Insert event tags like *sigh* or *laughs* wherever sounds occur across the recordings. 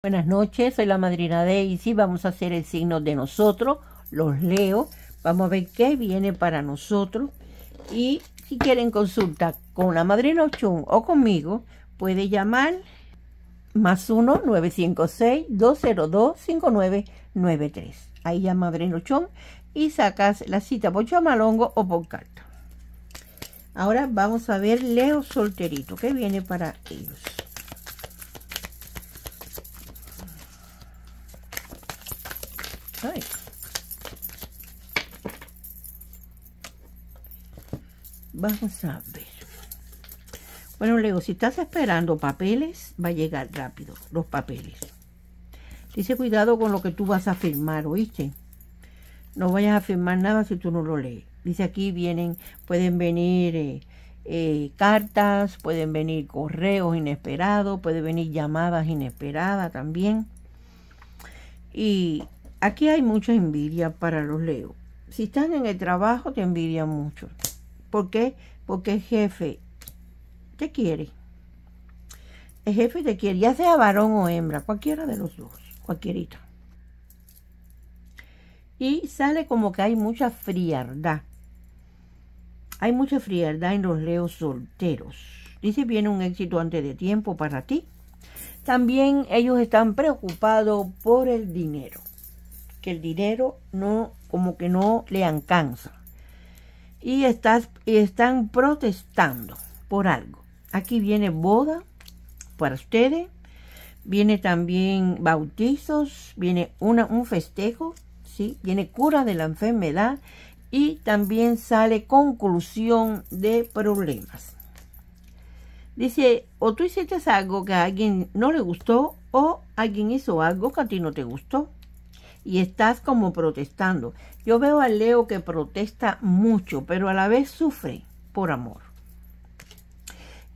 Buenas noches, soy la madrina Daisy. Vamos a hacer el signo de nosotros. Los leo. Vamos a ver qué viene para nosotros. Y si quieren consulta con la madrina Ochun o conmigo, puede llamar más 1-956-202-5993. Ahí llama madrina Ochun y sacas la cita por chamalongo o por carta. Ahora vamos a ver Leo Solterito. ¿Qué viene para ellos? Vamos a ver. Bueno, luego, si estás esperando papeles, va a llegar rápido los papeles. Dice, cuidado con lo que tú vas a firmar, ¿oíste? No vayas a firmar nada si tú no lo lees. Dice, aquí vienen, pueden venir eh, eh, cartas, pueden venir correos inesperados, pueden venir llamadas inesperadas también. Y Aquí hay mucha envidia para los leos Si están en el trabajo, te envidian mucho. ¿Por qué? Porque el jefe te quiere. El jefe te quiere, ya sea varón o hembra, cualquiera de los dos, cualquierita. Y sale como que hay mucha frialdad. Hay mucha frialdad en los leos solteros. Dice, viene un éxito antes de tiempo para ti. También ellos están preocupados por el dinero que el dinero no, como que no le alcanza. Y, estás, y están protestando por algo. Aquí viene boda para ustedes, viene también bautizos, viene una, un festejo, ¿sí? viene cura de la enfermedad y también sale conclusión de problemas. Dice, o tú hiciste algo que a alguien no le gustó o alguien hizo algo que a ti no te gustó y estás como protestando. Yo veo a Leo que protesta mucho, pero a la vez sufre por amor.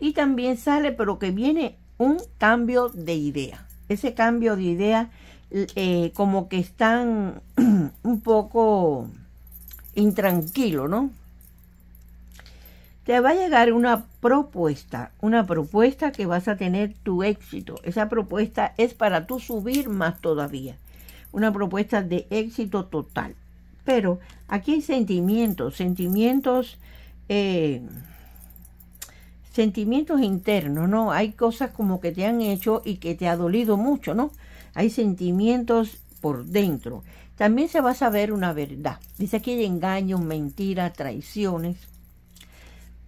Y también sale, pero que viene un cambio de idea. Ese cambio de idea eh, como que están *clears throat* un poco intranquilo, ¿no? Te va a llegar una propuesta, una propuesta que vas a tener tu éxito. Esa propuesta es para tú subir más todavía una propuesta de éxito total. Pero aquí hay sentimientos, sentimientos, eh, sentimientos internos, ¿no? Hay cosas como que te han hecho y que te ha dolido mucho, ¿no? Hay sentimientos por dentro. También se va a saber una verdad. Dice aquí hay engaños, mentiras, traiciones.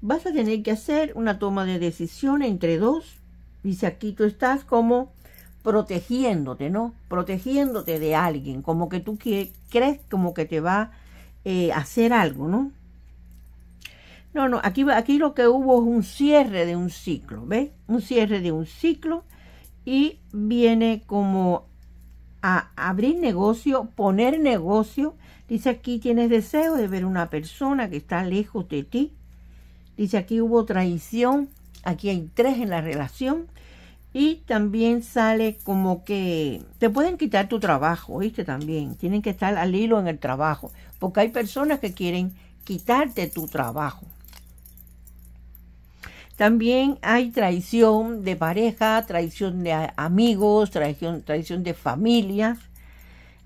Vas a tener que hacer una toma de decisión entre dos. Dice aquí tú estás como protegiéndote, ¿no? Protegiéndote de alguien, como que tú crees como que te va eh, a hacer algo, ¿no? No, no, aquí, aquí lo que hubo es un cierre de un ciclo, ¿ves? Un cierre de un ciclo y viene como a abrir negocio, poner negocio. Dice aquí tienes deseo de ver una persona que está lejos de ti. Dice aquí hubo traición, aquí hay tres en la relación. Y también sale como que te pueden quitar tu trabajo, ¿viste? También tienen que estar al hilo en el trabajo, porque hay personas que quieren quitarte tu trabajo. También hay traición de pareja, traición de amigos, traición, traición de familias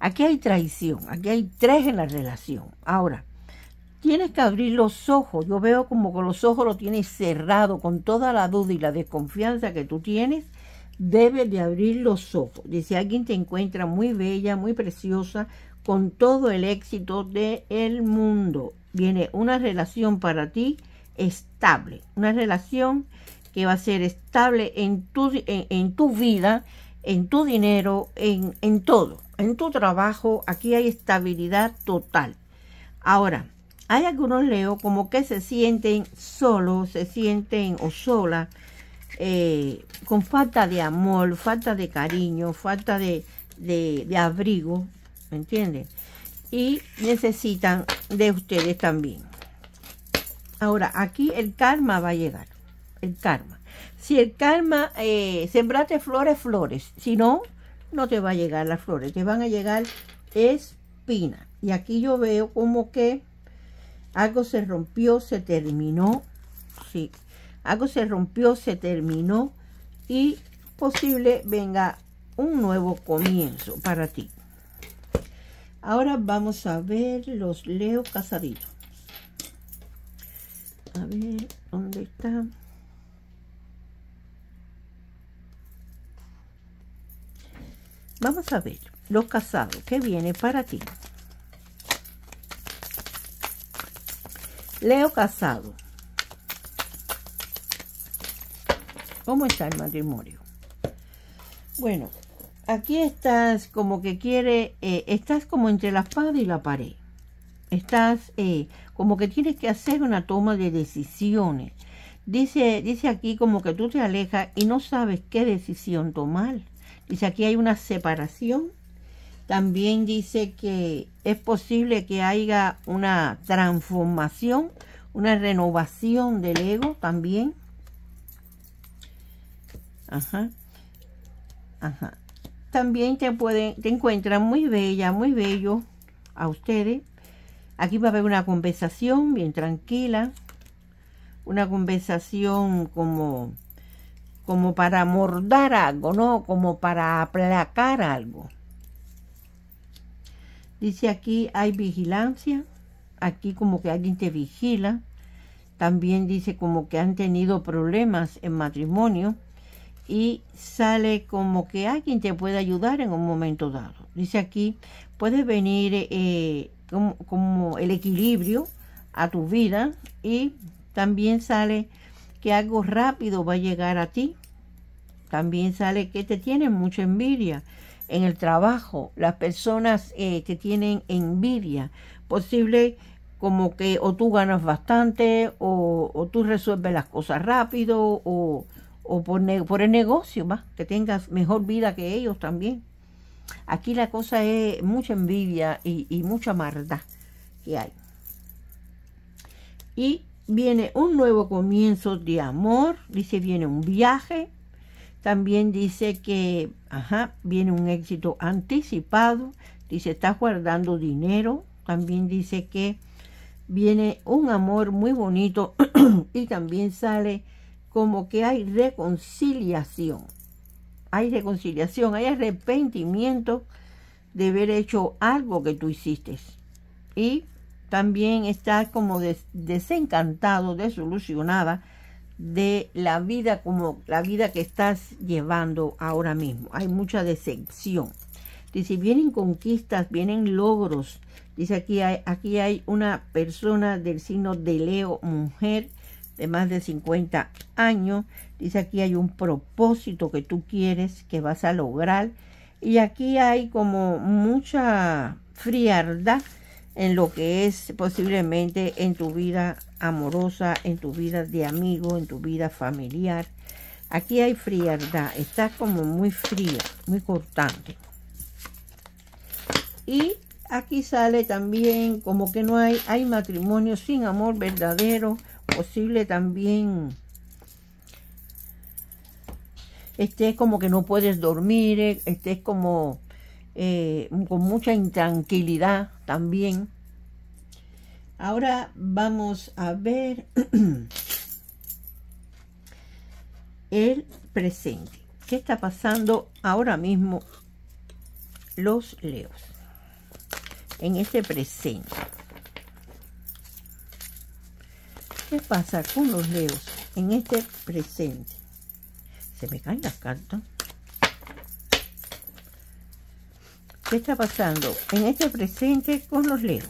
Aquí hay traición, aquí hay tres en la relación. Ahora, tienes que abrir los ojos. Yo veo como que los ojos lo tienes cerrado con toda la duda y la desconfianza que tú tienes debe de abrir los ojos. Dice, alguien te encuentra muy bella, muy preciosa, con todo el éxito del el mundo. Viene una relación para ti estable, una relación que va a ser estable en tu, en, tu vida, en tu dinero, en, en todo, en tu trabajo. Aquí hay estabilidad total. Ahora, hay algunos leo como que se sienten solos, se sienten o solas, eh, con falta de amor, falta de cariño, falta de, abrigo, ¿me entiendes? Y necesitan de ustedes también. Ahora, aquí el karma va a llegar, el karma. Si el karma, eh, sembrate flores, flores, si no, no te va a llegar las flores, te van a llegar espinas. Y aquí yo veo como que algo se rompió, se terminó, sí, algo se rompió, se terminó y posible venga un nuevo comienzo para ti. Ahora vamos a ver los Leo casaditos. A ver, ¿dónde está? Vamos a ver los casados ¿Qué viene para ti. Leo casado. ¿Cómo está el matrimonio? Bueno, aquí estás como que quiere, eh, estás como entre la espada y la pared. Estás eh, como que tienes que hacer una toma de decisiones. Dice, dice aquí como que tú te alejas y no sabes qué decisión tomar. Dice aquí hay una separación. También dice que es posible que haya una transformación, una renovación del ego también. Ajá. Ajá. También te te encuentran muy bella, muy bello a ustedes. Aquí va a haber una conversación bien tranquila. Una conversación como, como para mordar algo, ¿no? Como para aplacar algo. Dice aquí hay vigilancia. Aquí como que alguien te vigila. También dice como que han tenido problemas en matrimonio y sale como que alguien te puede ayudar en un momento dado. Dice aquí, puede venir eh, como, el equilibrio a tu vida y también sale que algo rápido va a llegar a ti. También sale que te tienen mucha envidia en el trabajo. Las personas que eh, te tienen envidia. Posible como que o tú ganas bastante o, o tú resuelves las cosas rápido o o por, el negocio, más que tengas mejor vida que ellos también. Aquí la cosa es mucha envidia y, mucha maldad que hay. Y viene un nuevo comienzo de amor, dice viene un viaje, también dice que, ajá, viene un éxito anticipado, dice está guardando dinero, también dice que viene un amor muy bonito *clears throat* y también sale como que hay reconciliación. Hay reconciliación, hay arrepentimiento de haber hecho algo que tú hiciste. Y también está como desencantado, desolucionada de la vida como la vida que estás llevando ahora mismo. Hay mucha decepción. Dice, vienen conquistas, vienen logros. Dice, aquí hay, aquí hay una persona del signo de Leo, mujer, de más de 50 años. Dice aquí hay un propósito que tú quieres, que vas a lograr. Y aquí hay como mucha frialdad en lo que es posiblemente en tu vida amorosa, en tu vida de amigo, en tu vida familiar. Aquí hay frialdad, está como muy fría, muy cortante. Y aquí sale también como que no hay, hay matrimonio sin amor verdadero posible también estés como que no puedes dormir, eh, estés como eh, con mucha intranquilidad también. Ahora vamos a ver *clears throat* el presente. ¿Qué está pasando ahora mismo los leos en este presente? ¿Qué pasa con los leos en este presente? Se me caen las cartas. ¿Qué está pasando en este presente con los leos?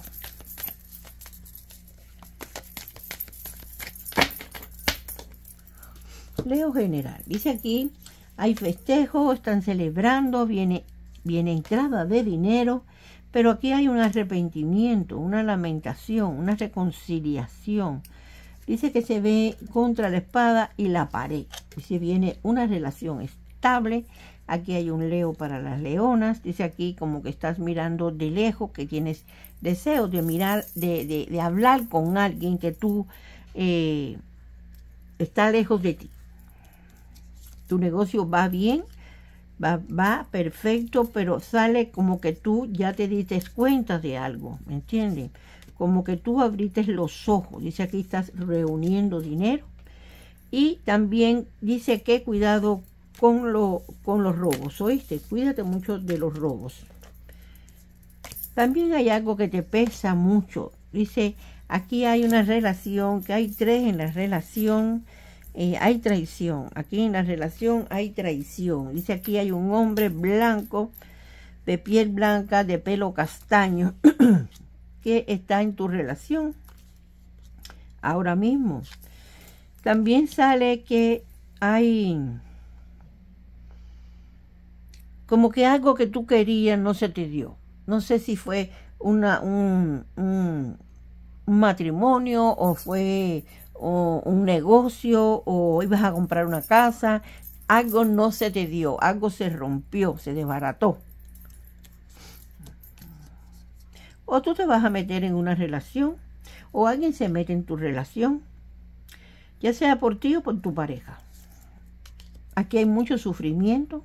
Leo general. Dice aquí, hay festejos, están celebrando, viene, viene entrada de dinero, pero aquí hay un arrepentimiento, una lamentación, una reconciliación, Dice que se ve contra la espada y la pared. Dice, viene una relación estable. Aquí hay un leo para las leonas. Dice aquí como que estás mirando de lejos, que tienes deseo de mirar, de, hablar con alguien que tú eh, está lejos de ti. Tu negocio va bien, Va, va, perfecto, pero sale como que tú ya te diste cuenta de algo, ¿me entiendes? como que tú abrites los ojos. Dice aquí estás reuniendo dinero. Y también dice que cuidado con, lo, con los robos, ¿oíste? Cuídate mucho de los robos. También hay algo que te pesa mucho. Dice, aquí hay una relación, que hay tres en la relación, eh, hay traición. Aquí en la relación hay traición. Dice, aquí hay un hombre blanco, de piel blanca, de pelo castaño. *clears throat* que está en tu relación ahora mismo. También sale que hay como que algo que tú querías no se te dio. No sé si fue una, un, matrimonio o fue un negocio o ibas a comprar una casa. Algo no se te dio, algo se rompió, se desbarató. O tú te vas a meter en una relación o alguien se mete en tu relación, ya sea por ti o por tu pareja. Aquí hay mucho sufrimiento,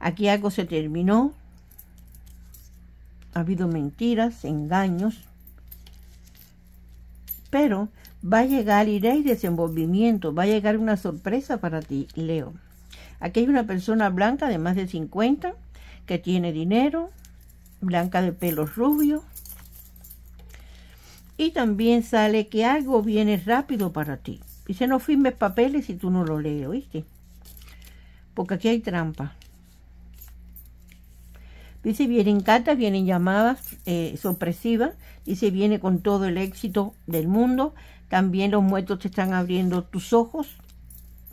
aquí algo se terminó, ha habido mentiras, engaños, pero va a llegar iré y desenvolvimiento, va a llegar una sorpresa para ti, Leo. Aquí hay una persona blanca de más de 50 que tiene dinero, blanca de pelo rubio. Y también sale que algo viene rápido para ti. Dice, no firmes papeles si tú no lo lees, oíste Porque aquí hay trampa. Dice, vienen cartas, vienen llamadas eh, sorpresivas. Dice, viene con todo el éxito del mundo. También los muertos te están abriendo tus ojos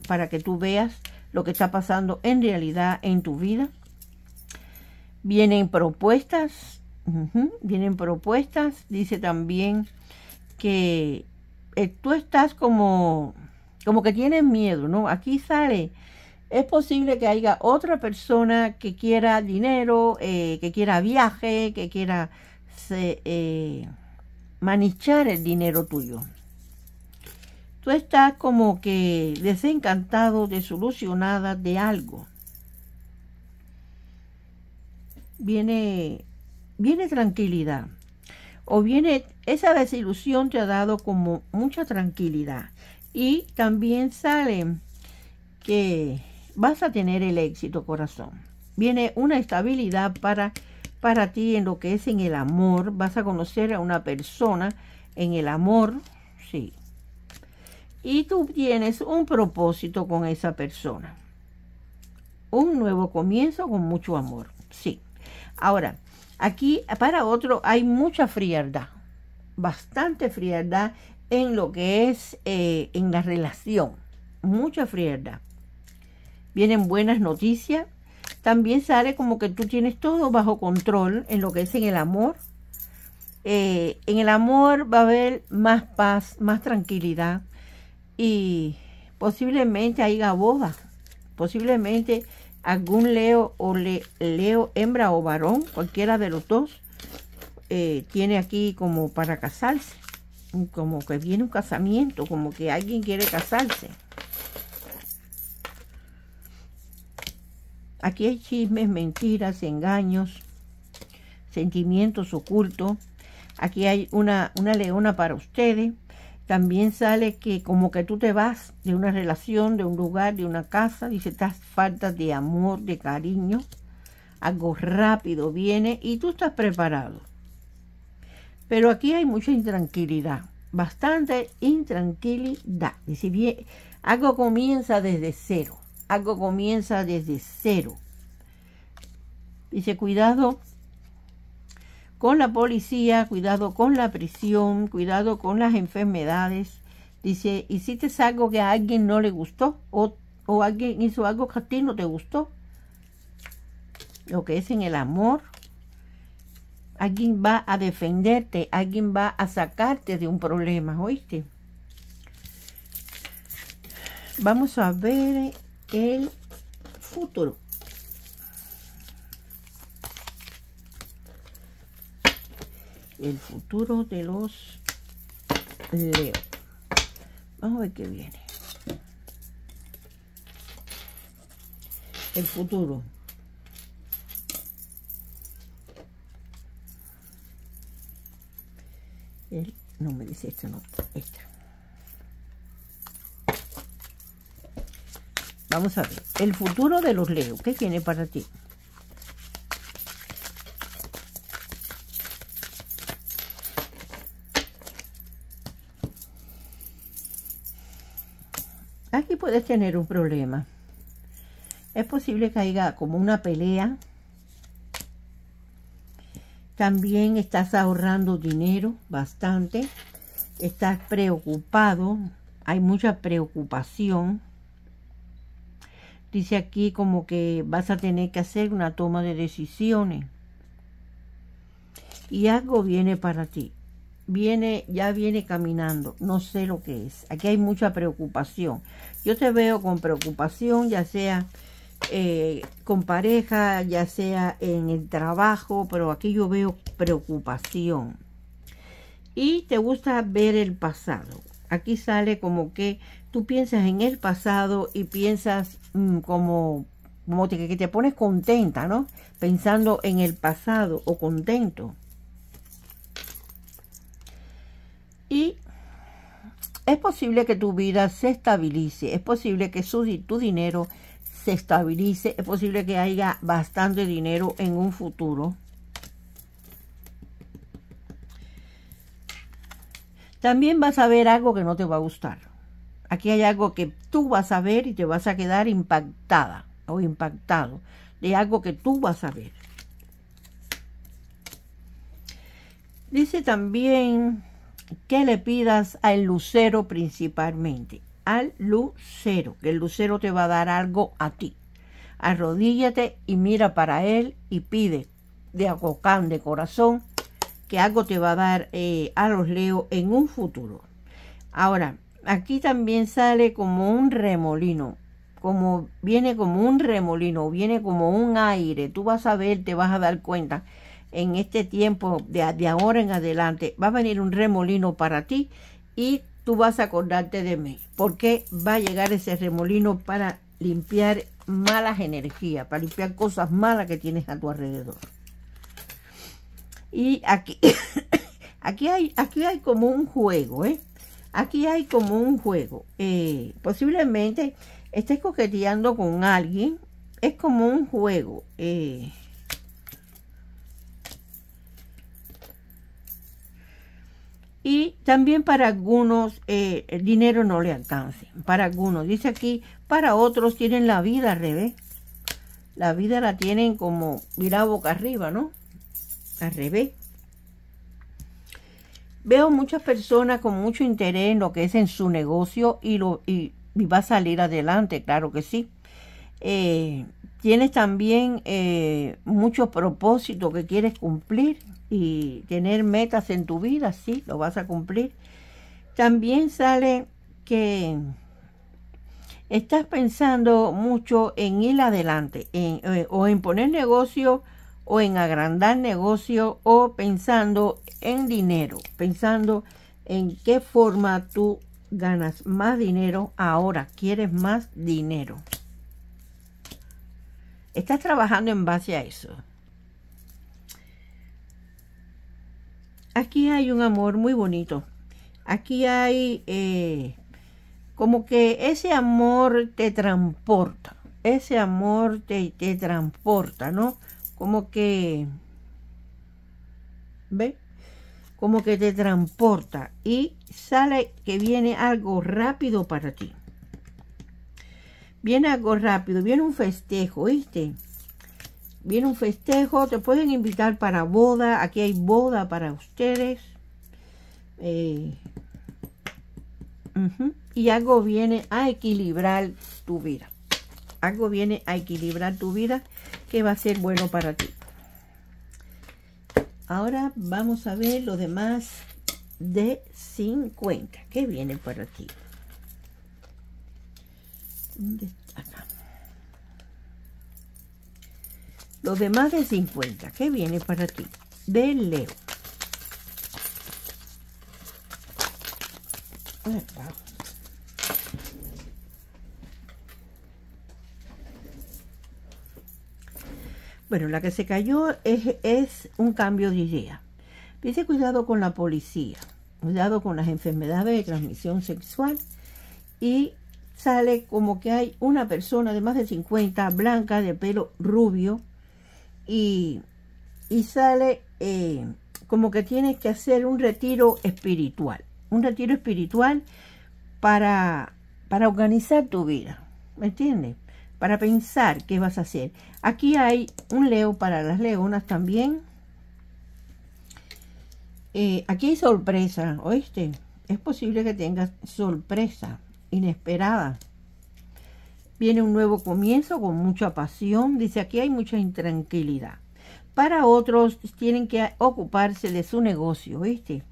para que tú veas lo que está pasando en realidad en tu vida. Vienen propuestas, vienen propuestas. Dice también que eh, tú estás como, como que tienes miedo, ¿no? Aquí sale, es posible que haya otra persona que quiera dinero, eh, que quiera viaje, que quiera eh, manichar el dinero tuyo. Tú estás como que desencantado, desolucionada de algo. viene, viene tranquilidad. O viene, esa desilusión te ha dado como mucha tranquilidad. Y también sale que vas a tener el éxito, corazón. Viene una estabilidad para, para ti en lo que es en el amor. Vas a conocer a una persona en el amor, sí. Y tú tienes un propósito con esa persona. Un nuevo comienzo con mucho amor, sí. Ahora, aquí para otro hay mucha frialdad, bastante frialdad en lo que es eh, en la relación, mucha frialdad. Vienen buenas noticias. También sale como que tú tienes todo bajo control en lo que es en el amor. Eh, en el amor va a haber más paz, más tranquilidad y posiblemente haya boda, posiblemente algún leo o leo hembra o varón, cualquiera de los dos, eh, tiene aquí como para casarse, como que viene un casamiento, como que alguien quiere casarse. Aquí hay chismes, mentiras, engaños, sentimientos ocultos. Aquí hay una, una leona para ustedes. También sale que como que tú te vas de una relación, de un lugar, de una casa, dice, estás falta de amor, de cariño, algo rápido viene y tú estás preparado. Pero aquí hay mucha intranquilidad, bastante intranquilidad. Dice, bien, algo comienza desde cero, algo comienza desde cero. Dice, cuidado con la policía, cuidado con la prisión, cuidado con las enfermedades. Dice, hiciste algo que a alguien no le gustó o, alguien hizo algo que a ti no te gustó. Lo que es en el amor. Alguien va a defenderte, alguien va a sacarte de un problema, ¿oíste? Vamos a ver el futuro. el futuro de los Leo. Vamos a ver qué viene. El futuro. no me dice esta, no, Vamos a ver. El futuro de los Leo. ¿Qué tiene para ti? tener un problema. Es posible que haya como una pelea. También estás ahorrando dinero bastante. Estás preocupado. Hay mucha preocupación. Dice aquí como que vas a tener que hacer una toma de decisiones. Y algo viene para ti viene, ya viene caminando. No sé lo que es. Aquí hay mucha preocupación. Yo te veo con preocupación, ya sea eh, con pareja, ya sea en el trabajo, pero aquí yo veo preocupación. Y te gusta ver el pasado. Aquí sale como que tú piensas en el pasado y piensas mm, como, como que te pones contenta, ¿no? Pensando en el pasado o contento Y es posible que tu vida se estabilice, es posible que tu dinero se estabilice, es posible que haya bastante dinero en un futuro. También vas a ver algo que no te va a gustar. Aquí hay algo que tú vas a ver y te vas a quedar impactada o impactado de algo que tú vas a ver. Dice también qué le pidas al lucero principalmente, al lucero, que el lucero te va a dar algo a ti. Arrodíllate y mira para él y pide de acocán, de corazón, que algo te va a dar eh, a los Leo en un futuro. Ahora, aquí también sale como un remolino, como viene como un remolino, viene como un aire. Tú vas a ver, te vas a dar cuenta en este tiempo de, ahora en adelante va a venir un remolino para ti y tú vas a acordarte de mí, porque va a llegar ese remolino para limpiar malas energías, para limpiar cosas malas que tienes a tu alrededor. Y aquí, *coughs* aquí, hay, aquí hay como un juego, ¿eh? Aquí hay como un juego. Eh, posiblemente estés coqueteando con alguien, es como un juego. Eh, y también para algunos eh, el dinero no le alcance. Para algunos, dice aquí, para otros tienen la vida al revés. La vida la tienen como mira boca arriba, ¿no? Al revés. Veo muchas personas con mucho interés en lo que es en su negocio y, lo, y, va a salir adelante, claro que sí. Eh, tienes también eh, muchos propósitos que quieres cumplir y tener metas en tu vida, sí, lo vas a cumplir. También sale que estás pensando mucho en ir adelante, eh, o en poner negocio, o en agrandar negocio, o pensando en dinero, pensando en qué forma tú ganas más dinero ahora, quieres más dinero. Estás trabajando en base a eso. aquí hay un amor muy bonito. Aquí hay eh, como que ese amor te transporta, ese amor te, te transporta, ¿no? Como que, ¿ve? Como que te transporta y sale que viene algo rápido para ti. Viene algo rápido, viene un festejo, ¿viste? viene un festejo, te pueden invitar para boda, aquí hay boda para ustedes. Eh, y algo viene a equilibrar tu vida. Algo viene a equilibrar tu vida que va a ser bueno para ti. Ahora vamos a ver lo demás de 50. ¿Qué viene para aquí? ¿Dónde Los demás de 50. ¿Qué viene para ti? De Leo. Bueno, la que se cayó es, es un cambio de idea. Dice cuidado con la policía, cuidado con las enfermedades de transmisión sexual y sale como que hay una persona de más de 50, blanca, de pelo rubio, y, sale eh, como que tienes que hacer un retiro espiritual, un retiro espiritual para, organizar tu vida, ¿me entiendes? Para pensar qué vas a hacer. Aquí hay un leo para las leonas también. Eh, aquí hay sorpresa, ¿oíste? Es posible que tengas sorpresa inesperada. Viene un nuevo comienzo con mucha pasión. Dice, aquí hay mucha intranquilidad. Para otros tienen que ocuparse de su negocio, ¿viste?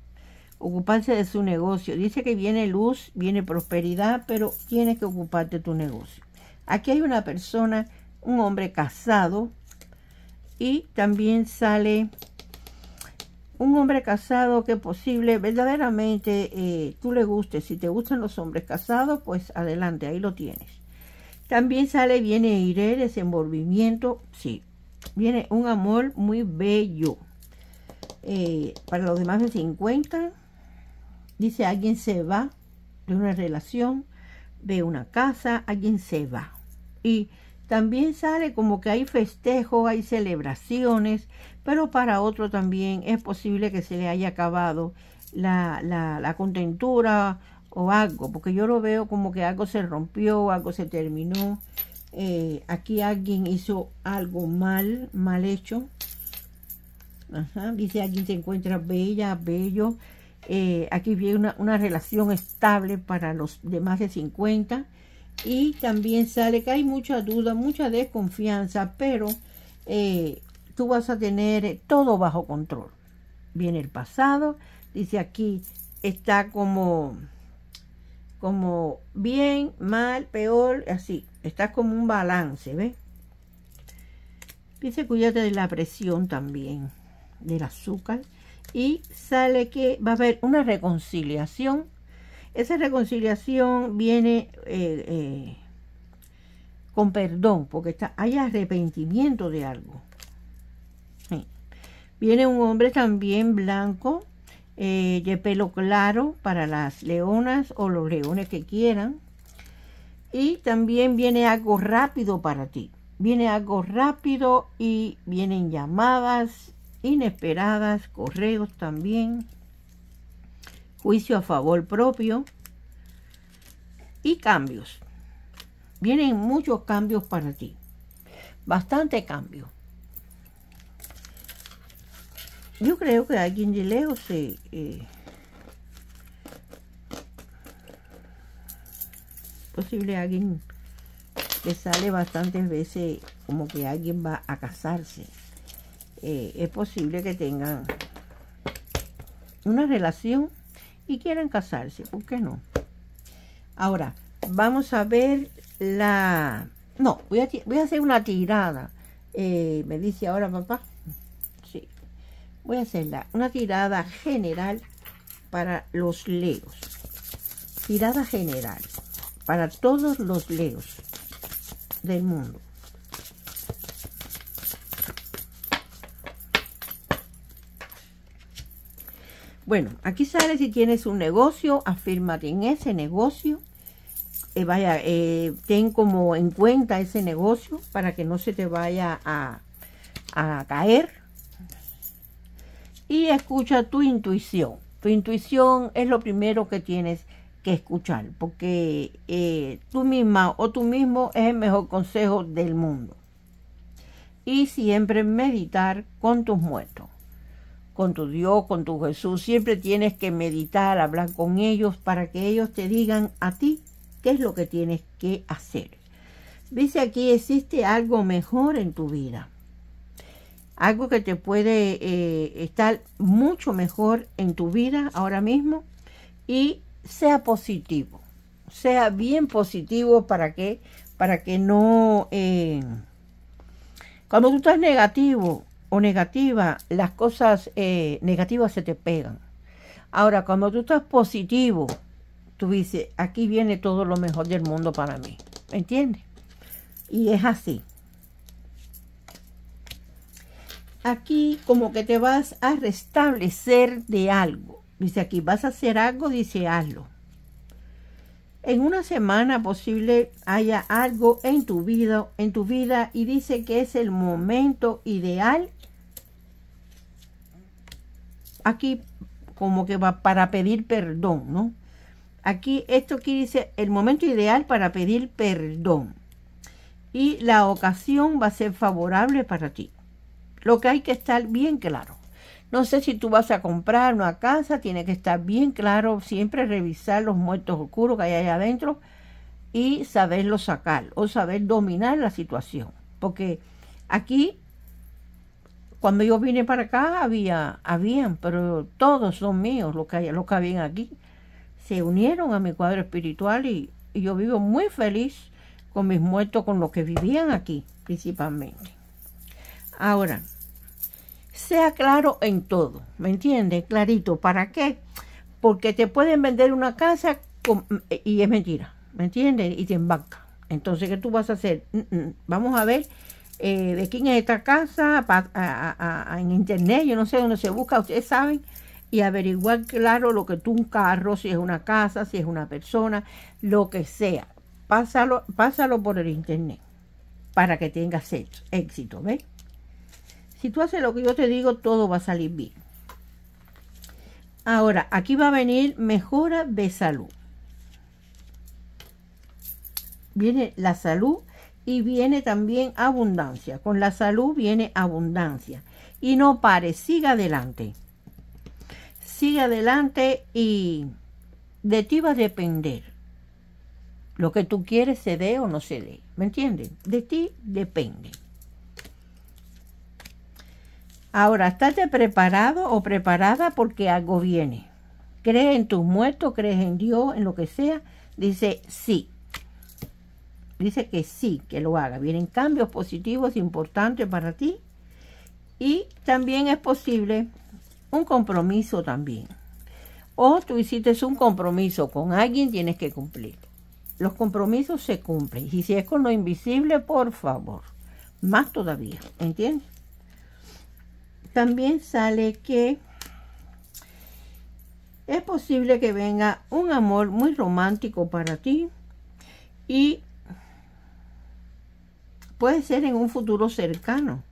Ocuparse de su negocio. Dice que viene luz, viene prosperidad, pero tienes que ocuparte de tu negocio. Aquí hay una persona, un hombre casado, y también sale un hombre casado que posible, verdaderamente eh, tú le gustes. Si te gustan los hombres casados, pues adelante, ahí lo tienes. También sale, viene iré desenvolvimiento, sí. Viene un amor muy bello. Eh, para los demás de 50, dice alguien se va de una relación, de una casa, alguien se va. Y también sale como que hay festejos, hay celebraciones, pero para otro también es posible que se le haya acabado la contentura o algo, porque yo lo veo como que algo se rompió, algo se terminó. Eh, aquí alguien hizo algo mal, mal hecho. dice alguien se encuentra bella, bello. Eh, aquí viene una, relación estable para los de más de 50. Y también sale que hay mucha duda, mucha desconfianza, pero eh, tú vas a tener todo bajo control. Viene el pasado, dice aquí, está como como bien, mal, peor, así. estás como un balance, ¿ves? Dice cuídate de la presión también, del azúcar. Y sale que va a haber una reconciliación. Esa reconciliación viene eh, eh, con perdón, porque está, hay arrepentimiento de algo. Viene un hombre también blanco de eh, pelo claro para las leonas o los leones que quieran. Y también viene algo rápido para ti. Viene algo rápido y vienen llamadas inesperadas, correos también, juicio a favor propio y cambios. Vienen muchos cambios para ti. Bastante cambio. Yo creo que alguien de lejos Es eh, posible alguien Que sale bastantes veces como que alguien va a casarse. Eh, es posible que tengan una relación y quieran casarse, ¿por qué no? Ahora, vamos a ver la... No, voy a, hacer una tirada. Eh, me dice ahora papá voy a hacerla una tirada general para los leos. Tirada general para todos los leos del mundo. Bueno, aquí sale si tienes un negocio, afírmate en ese negocio. Eh, vaya, eh, ten como en cuenta ese negocio para que no se te vaya a caer y escucha tu intuición. Tu intuición es lo primero que tienes que escuchar, porque eh, tú misma o tú mismo es el mejor consejo del mundo. Y siempre meditar con tus muertos, con tu Dios, con tu Jesús. Siempre tienes que meditar, hablar con ellos para que ellos te digan a ti qué es lo que tienes que hacer. Dice aquí, existe algo mejor en tu vida algo que te puede eh, estar mucho mejor en tu vida ahora mismo y sea positivo, sea bien positivo para que, para que no, eh, cuando tú estás negativo o negativa, las cosas eh, negativas se te pegan. Ahora, cuando tú estás positivo, tú dices, aquí viene todo lo mejor del mundo para mí, ¿me entiendes? Y es así. aquí como que te vas a restablecer de algo. Dice aquí, vas a hacer algo, dice hazlo. En una semana posible haya algo en tu vida, en tu vida y dice que es el momento ideal. Aquí como que va para pedir perdón, ¿no? Aquí esto aquí dice el momento ideal para pedir perdón. Y la ocasión va a ser favorable para ti. Lo que hay que estar bien claro. No sé si tú vas a comprar una casa, tiene que estar bien claro, siempre revisar los muertos oscuros que hay allá adentro y saberlo sacar o saber dominar la situación. Porque aquí, cuando yo vine para acá, había, habían, pero todos son míos los que, que habían aquí. Se unieron a mi cuadro espiritual y yo vivo muy feliz con mis muertos, con los que vivían aquí principalmente. Ahora, sea claro en todo, ¿me entiendes? Clarito, ¿para qué? Porque te pueden vender una casa y es mentira, ¿me entiendes? Y te embarca. Entonces, ¿qué tú vas a hacer? Mm, mm, vamos a ver eh, de quién es esta casa, en internet, yo no sé dónde se busca, ustedes saben, y averiguar claro lo que tú un carro, si es una casa, si es una persona, lo que sea. Pásalo, pásalo por el internet para que tengas éxito, ¿ves? Si tú haces lo que yo te digo, todo va a salir bien. Ahora, aquí va a venir mejora de salud. Viene la salud y viene también abundancia. Con la salud viene abundancia. Y no pare, siga adelante. sigue adelante y de ti va a depender. Lo que tú quieres se dé o no se dé. ¿Me entienden? De ti depende. Ahora, estate preparado o preparada porque algo viene. Cree en tus muertos? ¿Crees en Dios? ¿En lo que sea? Dice sí. Dice que sí, que lo haga. Vienen cambios positivos importantes para ti. Y también es posible un compromiso también. O tú hiciste un compromiso con alguien, tienes que cumplir. Los compromisos se cumplen. Y si es con lo invisible, por favor. Más todavía. ¿Entiendes? también sale que es posible que venga un amor muy romántico para ti y puede ser en un futuro cercano.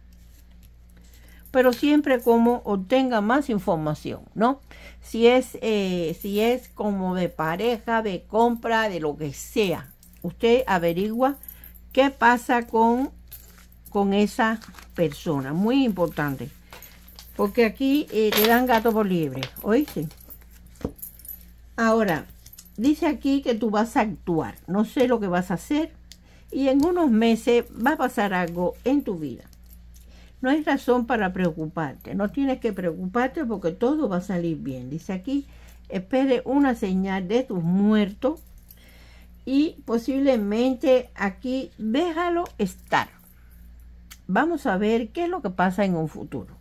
Pero siempre como obtenga más información, ¿no? Si es, eh, si es como de pareja, de compra, de lo que sea. Usted averigua qué pasa con, con esa persona. Muy importante porque aquí eh, te dan gato por libre ¿oíste? Ahora, dice aquí que tú vas a actuar, no sé lo que vas a hacer y en unos meses va a pasar algo en tu vida. No hay razón para preocuparte, no tienes que preocuparte porque todo va a salir bien. Dice aquí, espere una señal de tus muertos y posiblemente aquí déjalo estar. Vamos a ver qué es lo que pasa en un futuro.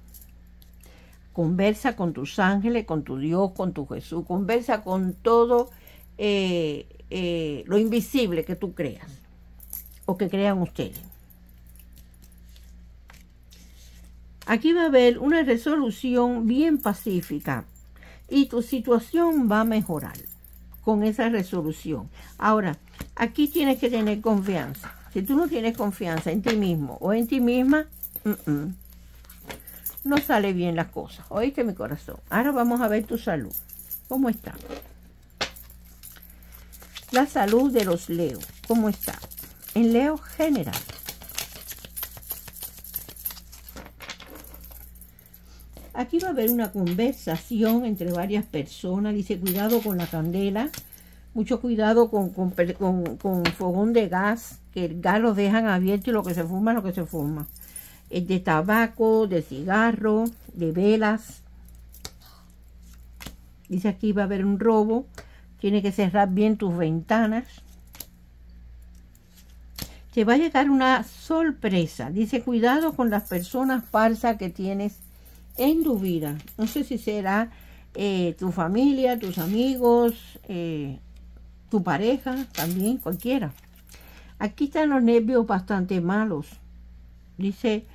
Conversa con tus ángeles, con tu Dios, con tu Jesús. Conversa con todo eh, eh, lo invisible que tú creas o que crean ustedes. Aquí va a haber una resolución bien pacífica y tu situación va a mejorar con esa resolución. Ahora, aquí tienes que tener confianza. Si tú no tienes confianza en ti mismo o en ti misma, no sale bien las cosas. Oíste mi corazón. Ahora vamos a ver tu salud. ¿Cómo está? La salud de los leos, ¿Cómo está? En Leo general. Aquí va a haber una conversación entre varias personas. Dice, cuidado con la candela. Mucho cuidado con, con, con fogón de gas. Que el gas lo dejan abierto y lo que se fuma es lo que se fuma de tabaco, de cigarro, de velas. Dice aquí va a haber un robo. Tiene que cerrar bien tus ventanas. Te va a llegar una sorpresa. Dice, cuidado con las personas falsas que tienes en tu vida. No sé si será eh, tu familia, tus amigos, eh, tu pareja, también cualquiera. Aquí están los nervios bastante malos. Dice,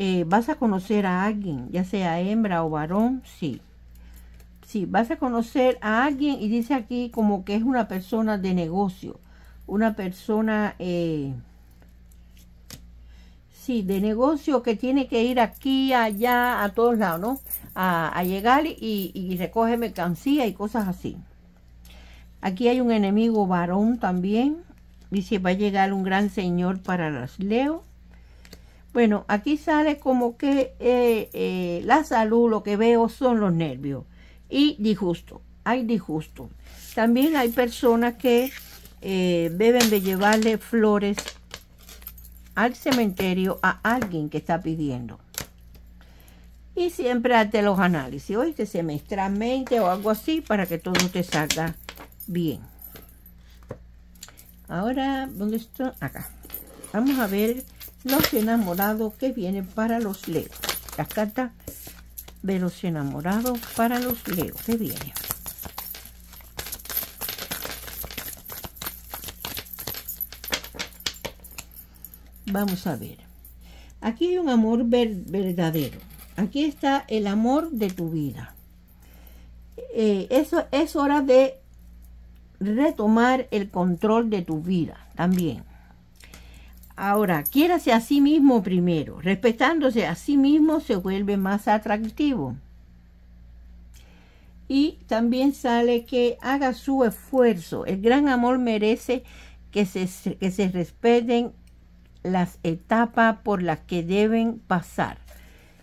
eh, vas a conocer a alguien, ya sea hembra o varón, sí. Sí, vas a conocer a alguien y dice aquí como que es una persona de negocio, una persona, eh, sí, de negocio que tiene que ir aquí, allá, a todos lados, ¿no? A, llegar y, y recoge mercancía y cosas así. Aquí hay un enemigo varón también. Dice, va a llegar un gran señor para las Leo. Bueno, aquí sale como que eh, eh, la salud, lo que veo son los nervios y disgusto. Hay disgusto. También hay personas que eh, deben de llevarle flores al cementerio a alguien que está pidiendo. Y siempre hazte los análisis, oíste, semestralmente o algo así para que todo te salga bien. Ahora, ¿dónde está? Acá. Vamos a ver los enamorados que vienen para los leos. la carta de los enamorados para los leos que vienen. Vamos a ver. Aquí hay un amor verdadero. Aquí está el amor de tu vida. Eh, eso es hora de retomar el control de tu vida también. Ahora, quiérase a sí mismo primero. Respetándose a sí mismo se vuelve más atractivo. Y también sale que haga su esfuerzo. El gran amor merece que se, que se respeten las etapas por las que deben pasar.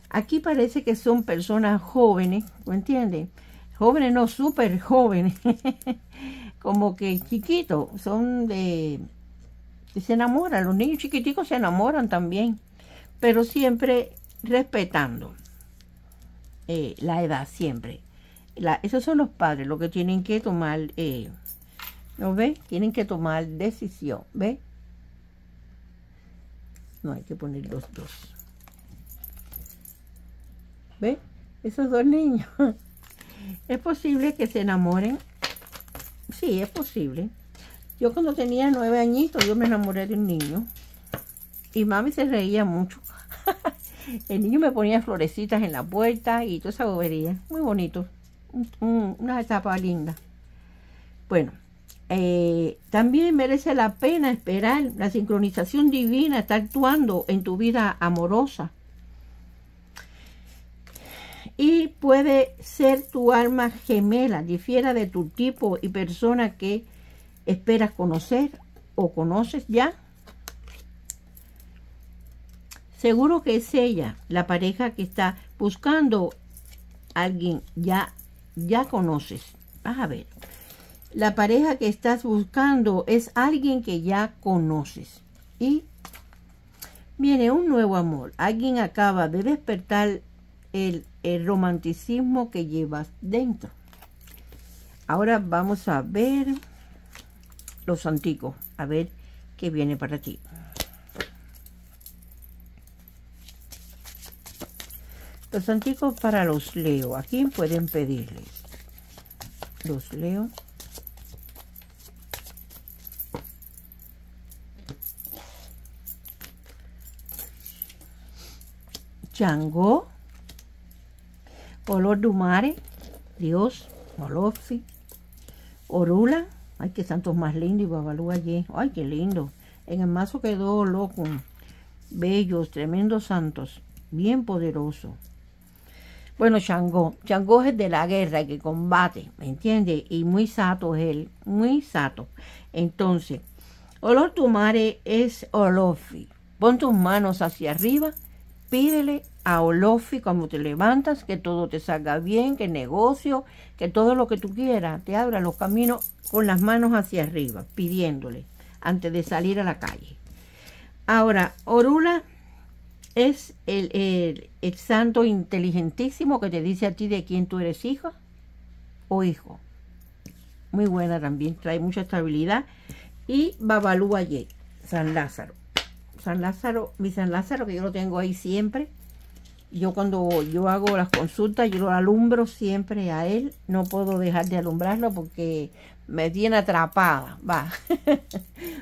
Aquí parece que son personas jóvenes, ¿me entienden? Jóvenes, no súper jóvenes, *laughs* como que chiquitos, son de se enamoran. Los niños chiquiticos se enamoran también, pero siempre respetando eh, la edad, siempre. esos son los padres los que tienen que tomar, eh, ¿no ve? Tienen que tomar decisión, ¿ve? No hay que poner los dos. ¿Ve? Esos dos niños. *laughs* ¿Es posible que se enamoren? Sí, es posible. Yo cuando tenía nueve añitos, yo me enamoré de un niño. Y mami se reía mucho. *laughs* el niño me ponía florecitas en la puerta y toda esa bobería. Muy bonito. Una etapa linda. Bueno, eh, también merece la pena esperar. La sincronización divina está actuando en tu vida amorosa. Y puede ser tu alma gemela, difiera de tu tipo y persona que esperas conocer o conoces ya. Seguro que es ella, la pareja que está buscando alguien ya ya conoces. Vas a ver. La pareja que estás buscando es alguien que ya conoces. Y viene un nuevo amor. Alguien acaba de despertar el romanticismo que llevas dentro. Ahora vamos a ver los antiguos. A ver qué viene para ti. Los antiguos para los Leo. ¿A quién pueden pedirles? Los Leo. Chango. Olor Dumare. Dios. Molofi. Orula. Ay, qué santos más lindo y Babalú allí. Ay, qué lindo. En el mazo quedó loco. Bellos, tremendos santos. Bien poderoso. Bueno, Changó. Changó es de la guerra que combate, ¿me entiendes? Y muy sato es él, muy sato. Entonces, Olor tu mare es Olofi. Pon tus manos hacia arriba pídele a Olofi cuando te levantas que todo te salga bien, que negocio, que todo lo que tú quieras te abra los caminos con las manos hacia arriba, pidiéndole antes de salir a la calle. Ahora, Orula es el, el, santo inteligentísimo que te dice a ti de quién tú eres hijo o hijo. Muy buena también, trae mucha estabilidad. Y Babalú San Lázaro. San Lázaro, mi San Lázaro, que yo lo tengo ahí siempre. Yo cuando yo hago las consultas, yo lo alumbro siempre a él. No puedo dejar de alumbrarlo porque me tiene atrapada. Va. *laughs*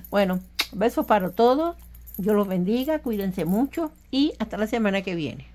bueno, besos para todos. Dios los bendiga, cuídense mucho y hasta la semana que viene.